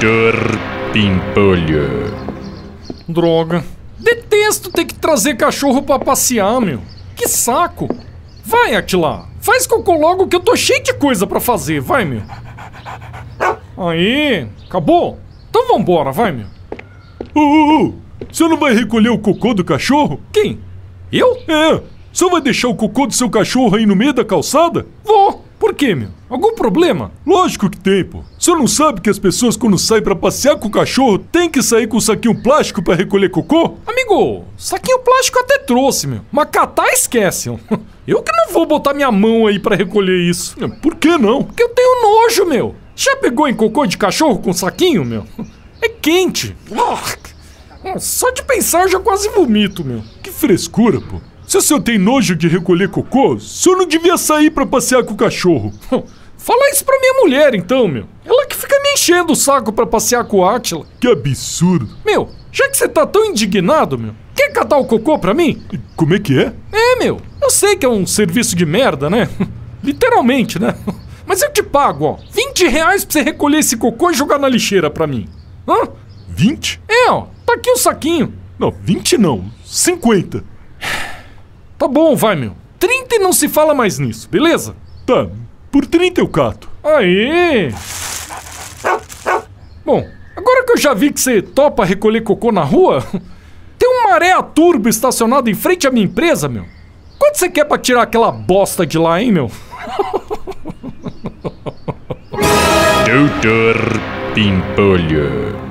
Doutor Pimpolho. Droga. Detesto ter que trazer cachorro para passear, meu. Que saco. Vai, Atila. Faz cocô logo que eu tô cheio de coisa para fazer. Vai, meu. Aí. Acabou? Então vambora, vai, meu. Ô, ô, ô. Você não vai recolher o cocô do cachorro? Quem? Eu? É. Você vai deixar o cocô do seu cachorro aí no meio da calçada? Vou quê, meu? Algum problema? Lógico que tem, pô. Você não sabe que as pessoas quando saem para passear com o cachorro tem que sair com o saquinho plástico para recolher cocô? Amigo, saquinho plástico até trouxe, meu. Mas catar esquece. Eu que não vou botar minha mão aí para recolher isso. Por que não? Porque eu tenho nojo, meu. Já pegou em cocô de cachorro com saquinho, meu? É quente. Ah! Só de pensar eu já quase vomito, meu. Que frescura, pô. Se o senhor tem nojo de recolher cocô, o senhor não devia sair para passear com o cachorro. Hum, fala isso pra minha mulher, então, meu. Ela que fica me enchendo o saco para passear com o Átila. Que absurdo. Meu, já que você tá tão indignado, meu, quer catar o cocô pra mim? Como é que é? É, meu. Eu sei que é um serviço de merda, né? Literalmente, né? Mas eu te pago, ó. 20 reais pra você recolher esse cocô e jogar na lixeira pra mim. Hã? 20? É, ó. Tá aqui o um saquinho. Não, 20 não. 50. Tá bom, vai, meu. 30 e não se fala mais nisso, beleza? Tá, por 30 eu cato. Aí! Bom, agora que eu já vi que você topa recolher cocô na rua, tem uma maré turbo estacionado em frente à minha empresa, meu. Quanto você quer pra tirar aquela bosta de lá, hein, meu? Doutor Pimpolho.